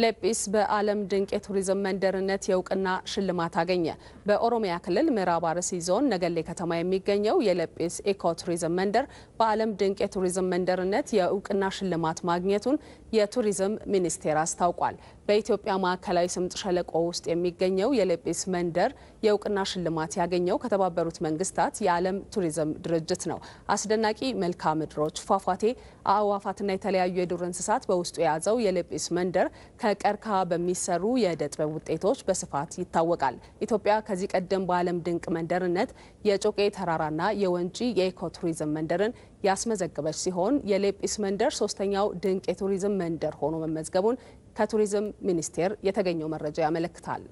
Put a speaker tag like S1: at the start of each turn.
S1: ለጲስ በዓለም ድንቅ የቱሪዝም መንደርነት የእውቅና ሽልማት አገኘ። በኦሮሚያ ክልል ምዕራብ አርሲ ዞን ነገሌ ከተማ የሚገኘው የለጲስ ኢኮ ቱሪዝም መንደር በዓለም ድንቅ የቱሪዝም መንደርነት የእውቅና ሽልማት ማግኘቱን የቱሪዝም ሚኒስቴር አስታውቋል። በኢትዮጵያ ማዕከላዊ ስምጥ ሸለቆ ውስጥ የሚገኘው የለጲስ መንደር የእውቅና ሽልማት ያገኘው ከተባበሩት መንግስታት የዓለም ቱሪዝም ድርጅት ነው። አስደናቂ መልክዓ ምድሮች፣ ፏፏቴ፣ አእዋፋትና የተለያዩ የዱር እንስሳት በውስጡ የያዘው የለጲስ መንደር ከቀርከሃ በሚሰሩ የእደ ጥበብ ውጤቶች በስፋት ይታወቃል። ኢትዮጵያ ከዚህ ቀደም በዓለም ድንቅ መንደርነት የጮቄ ተራራና የወንጪ የኢኮ ቱሪዝም መንደርን ያስመዘገበች ሲሆን የሌጲስ መንደር ሶስተኛው ድንቅ የቱሪዝም መንደር ሆኖ መመዝገቡን ከቱሪዝም ሚኒስቴር የተገኘው መረጃ ያመለክታል።